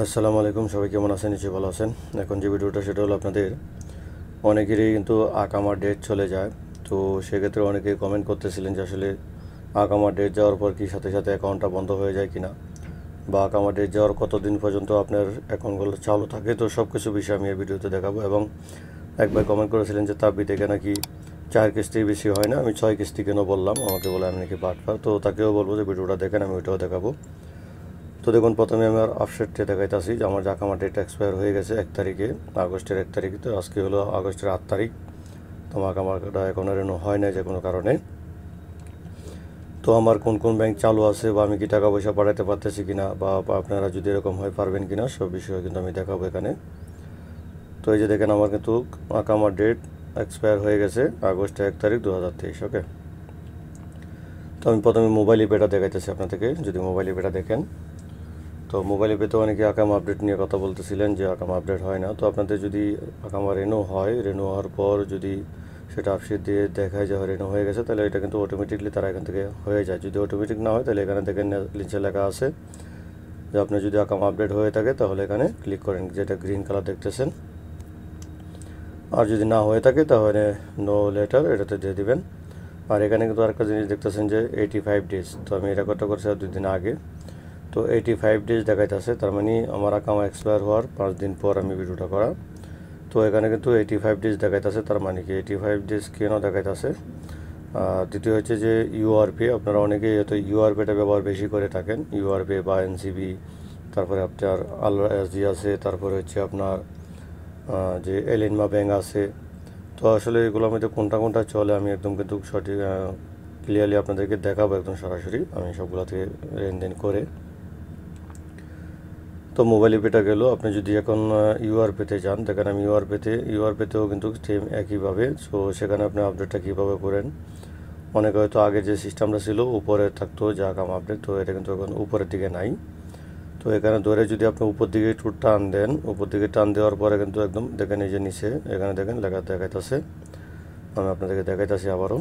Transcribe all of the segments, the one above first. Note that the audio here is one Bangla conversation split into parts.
আসসালামু আলাইকুম সবাই কেমন আছেন নিচে ভালো আছেন এখন যে ভিডিওটা সেটা হলো আপনাদের অনেকেরই কিন্তু আকামার ডেট চলে যায় তো সেক্ষেত্রে অনেকে কমেন্ট করতেছিলেন যে আসলে আকামার ডেট যাওয়ার পর কি সাথে সাথে অ্যাকাউন্টটা বন্ধ হয়ে যায় কিনা বা আকামার ডেট যাওয়ার কতদিন পর্যন্ত আপনার অ্যাকাউন্টগুলো চালু থাকে তো সব কিছু বিষয়ে আমি এই ভিডিওতে দেখাবো এবং একবার কমেন্ট করেছিলেন যে তাবি থেকে নাকি চার কিস্তির বেশি হয় না আমি ছয় কিস্তি কেন বললাম আমাকে বলে আমি নাকি পাট তো তাকেও বলবো যে ভিডিওটা দেখেন আমি ওইটাও দেখাবো তো দেখুন প্রথমে আমার আপসেটে দেখাইতেছি যে আমার জাকামা ডেট এক্সপায়ার হয়ে গেছে এক তারিখে আগস্টের এক তারিখে তো আজকে হলো আগস্টের আট তারিখ তো আমার আমারটা এখন রেনো হয় না যে কোনো কারণে তো আমার কোন কোন ব্যাংক চালু আছে বা আমি কি টাকা পয়সা পাঠাতে পারতেছি কিনা বা আপনারা যদি এরকম হয় পারবেন কিনা সব বিষয়ে কিন্তু আমি দেখাবো এখানে তো এই যে দেখেন আমার কিন্তু আমার ডেট এক্সপায়ার হয়ে গেছে আগস্ট এক তারিখ দু হাজার তেইশ ওকে তো আমি প্রথমে মোবাইল ইপেটা দেখাইতেছি আপনাদেরকে যদি মোবাইল ইপেটা দেখেন তো মোবাইলে পেতে অনেকে আকাম আপডেট নিয়ে কথা বলতেছিলেন যে আকাম আপডেট হয় না তো আপনাদের যদি আকাম রেনু হয় রেনু হওয়ার পর যদি সেটা আপসিট দিয়ে দেখায় যে রেনু হয়ে গেছে তাহলে এটা কিন্তু অটোমেটিকলি তারা এখান থেকে হয়ে যায় যদি অটোমেটিক না হয় তাহলে এখানে দেখেন নিচে লেখা আছে যে আপনি যদি আকাম আপডেট হয়ে থাকে তাহলে এখানে ক্লিক করেন যেটা গ্রিন কালার দেখতেছেন আর যদি না হয়ে থাকে তাহলে নো লেটার এটাতে দিয়ে দিবেন আর এখানে কিন্তু আরেকটা জিনিস দেখতেছেন যে এইটি ফাইভ ডেজ তো আমি এটা রেকর্ডটা করছি আর দুদিন আগে তো এইটি ফাইভ ডেজ দেখাইতেছে তার মানে আমার অ্যাকাউন্ট এক্সপায়ার হওয়ার পাঁচ দিন পর আমি ভিডিওটা করা তো এখানে কিন্তু এইটি ফাইভ ডেজ দেখাইতেছে তার মানে কি এইটি ফাইভ ডেজ কেন দেখাইতেছে দ্বিতীয় হচ্ছে যে ইউআরপি আপনারা অনেকে হয়তো ইউআরপিটা ব্যবহার বেশি করে থাকেন ইউআরপি বা এনসিবি তারপরে আপনার আল এসডি আছে তারপরে হচ্ছে আপনার যে এলিনমা ব্যাঙ্ক আছে তো আসলে এগুলোর মধ্যে কোনটা কোনটা চলে আমি একদম কিন্তু সঠিক ক্লিয়ারলি আপনাদেরকে দেখাবো একদম সরাসরি আমি সবগুলো থেকে লেনদেন করে তো মোবাইলে পেটা গেল আপনি যদি এখন ইউআর পেতে চান দেখেন আমি ইউআর পেতে ইউআর পেতেও কিন্তু সেম একইভাবে সো সেখানে আপনি আপডেটটা কীভাবে করেন অনেকে হয়তো আগে যে সিস্টেমটা ছিল উপরে থাকতো যা কাম আপডেট তো এটা কিন্তু এখন উপরের দিকে নাই তো এখানে ধরে যদি আপনি উপর দিকে একটু টান দেন উপর দিকে টান দেওয়ার পরে কিন্তু একদম দেখেন এই যে নিচে এখানে দেখেন লেখা দেখাইতেছে আমি আপনাদেরকে দেখাইতেছি আবারও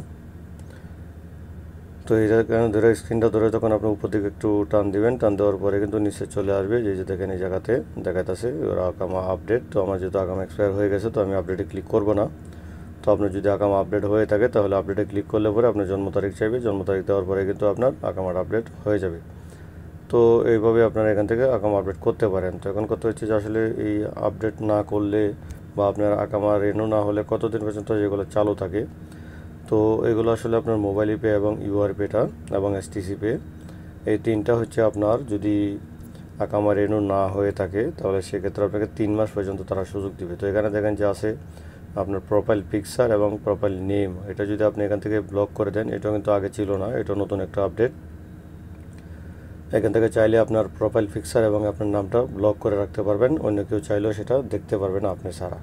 তো এই এটা ধরে স্ক্রিনটা ধরে তখন আপনি উপর দিকে একটু টান দিবেন টান দেওয়ার পরে কিন্তু নিচে চলে আসবে যে যে দেখেন এই জায়গাতে দেখাইতেছে আকামা আপডেট তো আমার যেহেতু আগাম এক্সপায়ার হয়ে গেছে তো আমি আপডেটে ক্লিক করব না তো আপনার যদি আকামা আপডেট হয়ে থাকে তাহলে আপডেটে ক্লিক করলে পরে আপনার জন্ম তারিখ চাইবে জন্ম তারিখ দেওয়ার পরে কিন্তু আপনার আকামার আপডেট হয়ে যাবে তো এইভাবে আপনারা এখান থেকে আগাম আপডেট করতে পারেন তো এখন কথা হচ্ছে যে আসলে এই আপডেট না করলে বা আপনার আকামা রেনু না হলে কতদিন পর্যন্ত যেগুলো চালু থাকে তো এগুলো আসলে আপনার মোবাইল পে এবং ইউআর পেটা এবং এসটিসি পে এই তিনটা হচ্ছে আপনার যদি আকামা রেনু না হয়ে থাকে তাহলে সেক্ষেত্রে আপনাকে তিন মাস পর্যন্ত তারা সুযোগ দিবে তো এখানে দেখেন যে আছে আপনার প্রোফাইল পিকচার এবং প্রোফাইল নেম এটা যদি আপনি এখান থেকে ব্লক করে দেন এটা কিন্তু আগে ছিল না এটা নতুন একটা আপডেট এখান থেকে চাইলে আপনার প্রোফাইল পিকচার এবং আপনার নামটা ব্লক করে রাখতে পারবেন অন্য কেউ চাইলেও সেটা দেখতে পারবেন আপনি সারা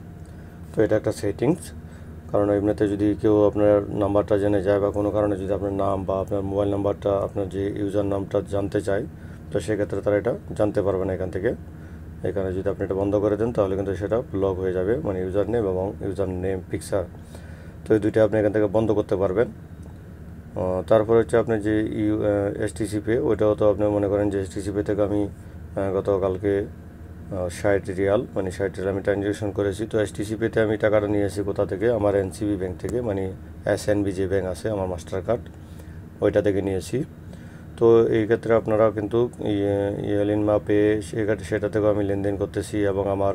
তো এটা একটা সেটিংস কারণ এমনিতে যদি কেউ আপনার নাম্বারটা জেনে যায় বা কোনো কারণে যদি আপনার নাম বা আপনার মোবাইল নাম্বারটা আপনার যে ইউজার নামটা জানতে চায় তো সেক্ষেত্রে তারা এটা জানতে পারবে না এখান থেকে এখানে যদি আপনি এটা বন্ধ করে দেন তাহলে কিন্তু সেটা ব্লক হয়ে যাবে মানে ইউজার নেম এবং ইউজার নেম পিকচার তো এই দুইটা আপনি এখান থেকে বন্ধ করতে পারবেন তারপরে হচ্ছে আপনি যে ইউ এস টিসিপে ওইটাও তো আপনি মনে করেন যে এসটিসিপে থেকে আমি গতকালকে ষাট রিয়াল মানে ষাট রিয়াল আমি ট্রানজ্যাকশন করেছি তো এসটিসি পেতে আমি টাকাটা নিয়েছি কোথা থেকে আমার এনসিবি ব্যাংক থেকে মানে এস এনবি যে ব্যাঙ্ক আছে আমার মাস্টার কার্ড ওইটা থেকে নিয়েছি তো এই ক্ষেত্রে আপনারা কিন্তু ইয়ালিন মা পে সেক্ষেত্রে সেটা থেকেও আমি লেনদেন করতেছি এবং আমার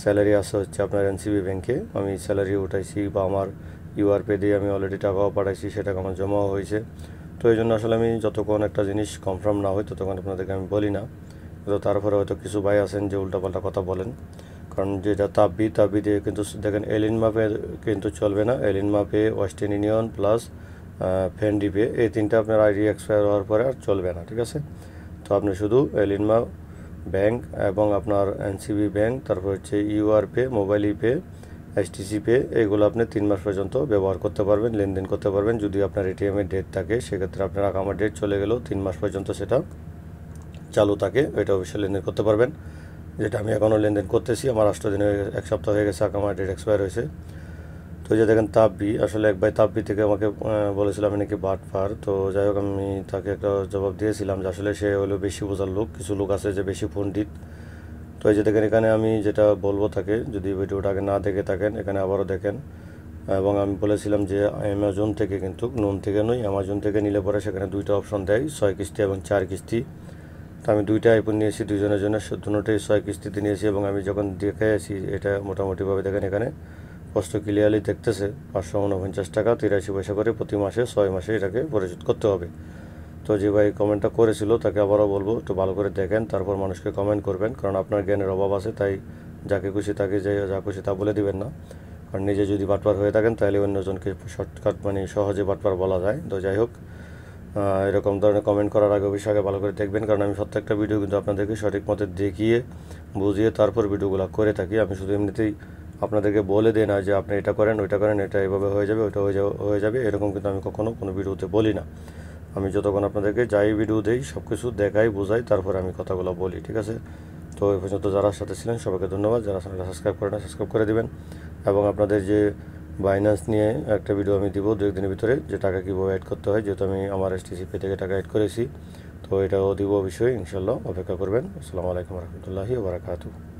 স্যালারি আসা হচ্ছে আপনার এনসিবি ব্যাংকে আমি স্যালারি উঠাইছি বা আমার ইউআর পে দিয়ে আমি অলরেডি টাকাও পাঠাইছি সেটাকে আমার জমাও হয়েছে তো এই জন্য আসলে আমি যতক্ষণ একটা জিনিস কনফার্ম না হয় ততক্ষণ আপনাদেরকে আমি বলি না কিন্তু তারপরে হয়তো কিছু ভাই আছেন যে উল্টাপাল্টা কথা বলেন কারণ যেটা তাপবি তাপবি দিয়ে কিন্তু দেখেন এলিন মাপে কিন্তু চলবে না এলিন মাপে Western Union plus Friendi pay এই তিনটা আপনার আইডি এক্সপায়ার হওয়ার পরে আর চলবে না ঠিক আছে তো আপনি শুধু এলিন মাপ ব্যাংক এবং আপনার এনসিবি ব্যাংক তারপর হচ্ছে UR pay mobile pay STC pay এগুলো আপনি তিন মাস পর্যন্ত ব্যবহার করতে পারবেন লেনদেন করতে পারবেন যদি আপনার এটিএমের ডেট থাকে সেক্ষেত্রে আপনার আগামার ডেট চলে গেলেও তিন মাস পর্যন্ত সেটা চালু থাকে এটা অবশ্যই লেনদেন করতে পারবেন যেটা আমি এখনও লেনদেন করতেছি আমার আষ্ট দিন এক সপ্তাহ হয়ে গেছে আমার ডেট এক্সপায়ার হয়েছে তো যে দেখেন তাপবি আসলে এক ভাই তাপবি থেকে আমাকে বলেছিলাম আমি নাকি বাট পার তো যাই হোক আমি তাকে একটা জবাব দিয়েছিলাম যে আসলে সে হলো বেশি বোঝার লোক কিছু লোক আছে যে বেশি পণ্ডিত তো এই যে দেখেন এখানে আমি যেটা বলবো তাকে যদি আগে না দেখে থাকেন এখানে আবারও দেখেন এবং আমি বলেছিলাম যে অ্যামাজন থেকে কিন্তু নুন থেকে নই অ্যামাজন থেকে নিলে পরে সেখানে দুইটা অপশন দেয় ছয় কিস্তি এবং চার কিস্তি তো আমি দুইটা আইফোন নিয়েছি দুজনের জন্য দুটোটাই ছয় কিস্তিতে নিয়েছি এবং আমি যখন দেখে আসি এটা মোটামুটিভাবে দেখেন এখানে স্পষ্ট ক্লিয়ারলি দেখতেছে পাঁচশো উনপঞ্চাশ টাকা তিরাশি পয়সা করে প্রতি মাসে ছয় মাসে এটাকে পরিশোধ করতে হবে তো যে ভাই কমেন্টটা করেছিল তাকে আবারও বলবো একটু ভালো করে দেখেন তারপর মানুষকে কমেন্ট করবেন কারণ আপনার জ্ঞানের অভাব আছে তাই যাকে খুশি তাকে যে যা খুশি তা বলে দিবেন না কারণ নিজে যদি বাটপার হয়ে থাকেন তাহলে অন্যজনকে শর্টকাট মানে সহজে বাটপার বলা যায় তো যাই হোক এরকম ধরনের কমেন্ট করার আগে অবশ্যই আগে ভালো করে দেখবেন কারণ আমি প্রত্যেকটা ভিডিও কিন্তু আপনাদেরকে সঠিক মতে দেখিয়ে বুঝিয়ে তারপর ভিডিওগুলো করে থাকি আমি শুধু এমনিতেই আপনাদেরকে বলে দিই না যে আপনি এটা করেন ওইটা করেন এটা এভাবে হয়ে যাবে ওইটা হয়ে হয়ে যাবে এরকম কিন্তু আমি কখনও কোনো ভিডিওতে বলি না আমি যতক্ষণ আপনাদেরকে যাই ভিডিও দেই সব কিছু দেখাই বোঝাই তারপরে আমি কথাগুলো বলি ঠিক আছে তো এই পর্যন্ত যারা সাথে ছিলেন সবাইকে ধন্যবাদ যারা সাথে সাবস্ক্রাইব করে না সাবস্ক্রাইব করে দেবেন এবং আপনাদের যে বাইনান্স নিয়ে একটা ভিডিও আমি দিব দু একদিনের ভিতরে যে টাকা কীভাবে অ্যাড করতে হয় যেহেতু আমি আমার এস টিসি পে থেকে টাকা অ্যাড করেছি তো এটাও দিব অবশ্যই ইনশাল্লাহ অপেক্ষা করবেন আসসালামু আলাইকুম রহমতুল্লাহি বারাকাতু